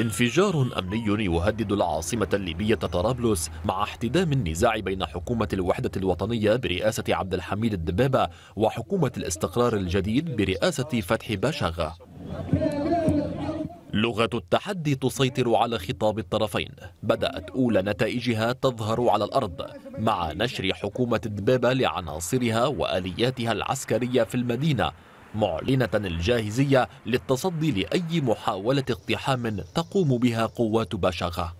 انفجار أمني يهدد العاصمة الليبية طرابلس مع احتدام النزاع بين حكومة الوحدة الوطنية برئاسة عبد الحميد الدبابة وحكومة الاستقرار الجديد برئاسة فتحي باشاغا لغة التحدي تسيطر على خطاب الطرفين بدأت أولى نتائجها تظهر على الأرض مع نشر حكومة الدبابة لعناصرها وآلياتها العسكرية في المدينة معلنة الجاهزية للتصدي لأي محاولة اقتحام تقوم بها قوات باشاغا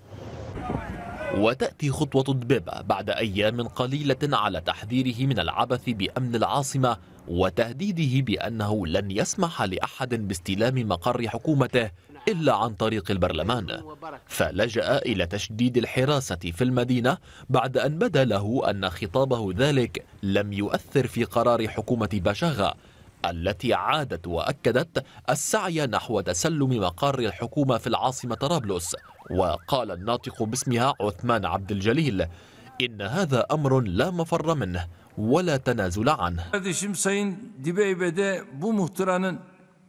وتأتي خطوة دبيبة بعد أيام قليلة على تحذيره من العبث بأمن العاصمة وتهديده بأنه لن يسمح لأحد باستلام مقر حكومته إلا عن طريق البرلمان فلجأ إلى تشديد الحراسة في المدينة بعد أن بدا له أن خطابه ذلك لم يؤثر في قرار حكومة باشاغا التي عادت وأكدت السعي نحو تسلم مقر الحكومة في العاصمة طرابلس وقال الناطق باسمها عثمان عبد الجليل إن هذا أمر لا مفر منه ولا تنازل عنه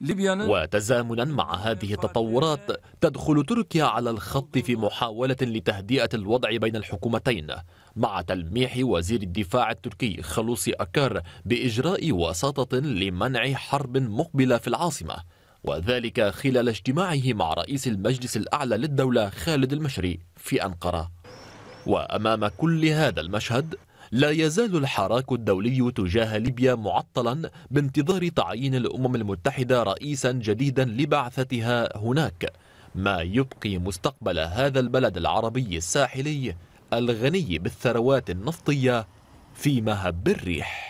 وتزامنا مع هذه التطورات تدخل تركيا على الخط في محاولة لتهدئة الوضع بين الحكومتين مع تلميح وزير الدفاع التركي خلوصي أكار بإجراء وساطة لمنع حرب مقبلة في العاصمة وذلك خلال اجتماعه مع رئيس المجلس الأعلى للدولة خالد المشري في أنقرة وأمام كل هذا المشهد لا يزال الحراك الدولي تجاه ليبيا معطلا بانتظار تعيين الأمم المتحدة رئيسا جديدا لبعثتها هناك ما يبقي مستقبل هذا البلد العربي الساحلي الغني بالثروات النفطية في مهب الريح